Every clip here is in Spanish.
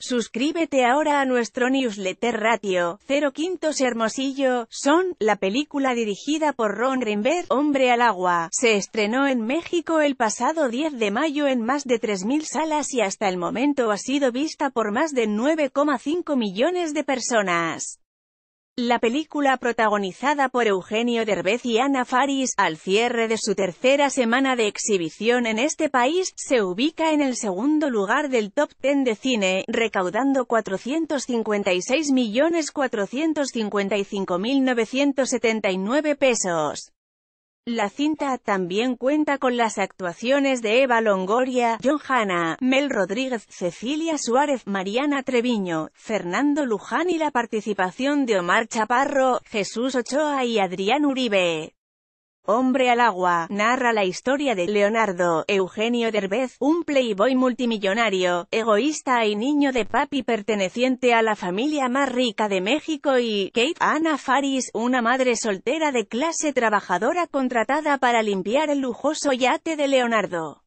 Suscríbete ahora a nuestro newsletter Ratio, 0 Quintos Hermosillo, Son, la película dirigida por Ron Greenberg, Hombre al Agua, se estrenó en México el pasado 10 de mayo en más de 3.000 salas y hasta el momento ha sido vista por más de 9,5 millones de personas. La película protagonizada por Eugenio Derbez y Ana Faris, al cierre de su tercera semana de exhibición en este país, se ubica en el segundo lugar del top 10 de cine, recaudando 456.455.979 pesos. La cinta también cuenta con las actuaciones de Eva Longoria, John Hanna, Mel Rodríguez, Cecilia Suárez, Mariana Treviño, Fernando Luján y la participación de Omar Chaparro, Jesús Ochoa y Adrián Uribe. Hombre al agua, narra la historia de Leonardo, Eugenio Derbez, un playboy multimillonario, egoísta y niño de papi perteneciente a la familia más rica de México y, Kate Ana Faris, una madre soltera de clase trabajadora contratada para limpiar el lujoso yate de Leonardo.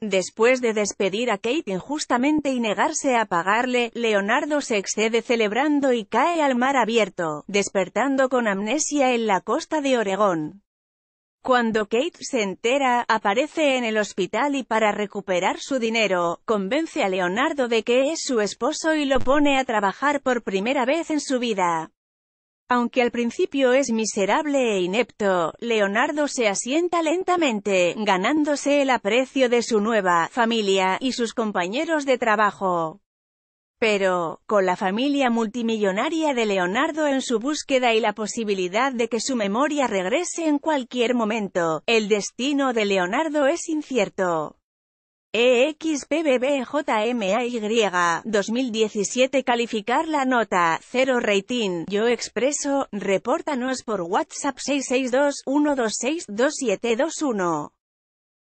Después de despedir a Kate injustamente y negarse a pagarle, Leonardo se excede celebrando y cae al mar abierto, despertando con amnesia en la costa de Oregón. Cuando Kate se entera, aparece en el hospital y para recuperar su dinero, convence a Leonardo de que es su esposo y lo pone a trabajar por primera vez en su vida. Aunque al principio es miserable e inepto, Leonardo se asienta lentamente, ganándose el aprecio de su nueva familia y sus compañeros de trabajo. Pero, con la familia multimillonaria de Leonardo en su búsqueda y la posibilidad de que su memoria regrese en cualquier momento, el destino de Leonardo es incierto. EXPBBJMAY 2017 Calificar la nota, 0 rating, yo expreso, repórtanos por WhatsApp 662 126 2721